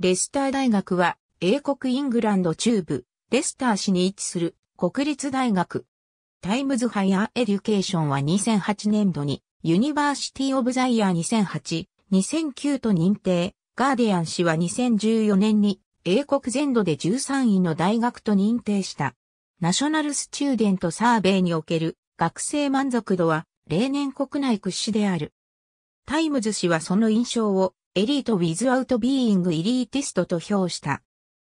レスター大学は、英国イングランド中部、レスター市に位置する国立大学。タイムズハイアーエデュケーションは2008年度に、ユニバーシティオブザイヤー2008、2009と認定。ガーディアン氏は2014年に、英国全土で13位の大学と認定した。ナショナルスチューデントサーベイにおける学生満足度は例年国内屈指である。タイムズ氏はその印象をエリート・ウィズ・アウト・ビーイング・エリーティストと評した。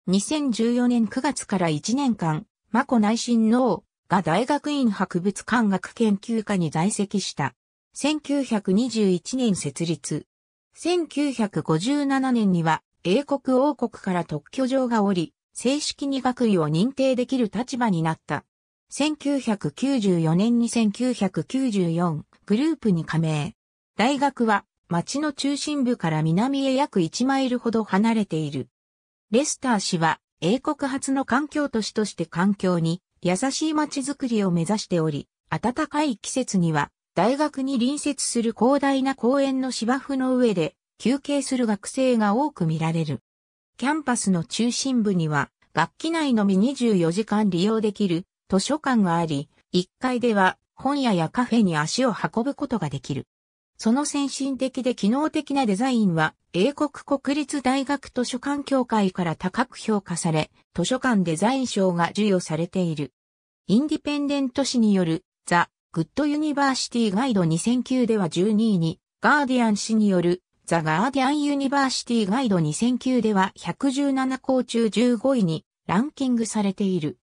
2014年9月から1年間、マコ内親王が大学院博物館学研究科に在籍した。1921年設立。1957年には英国王国から特許状がおり、正式に学位を認定できる立場になった。1994年に1994グループに加盟。大学は町の中心部から南へ約1マイルほど離れている。レスター氏は英国初の環境都市として環境に優しい街づくりを目指しており、暖かい季節には大学に隣接する広大な公園の芝生の上で休憩する学生が多く見られる。キャンパスの中心部には学期内のみ24時間利用できる図書館があり、1階では本屋やカフェに足を運ぶことができる。その先進的で機能的なデザインは、英国国立大学図書館協会から高く評価され、図書館デザイン賞が授与されている。インディペンデント誌による、ザ・グッド・ユニバーシティ・ガイド2009では12位に、ガーディアン誌による、ザ・ガーディアン・ユニバーシティ・ガイド2009では117校中15位にランキングされている。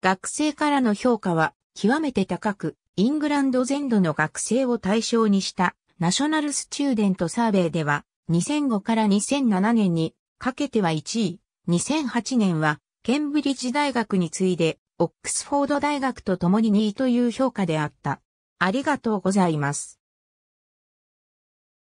学生からの評価は極めて高く、イングランド全土の学生を対象にしたナショナルスチューデントサーベイでは、2005から2007年にかけては1位、2008年はケンブリッジ大学に次いで、オックスフォード大学と共に2位という評価であった。ありがとうございます。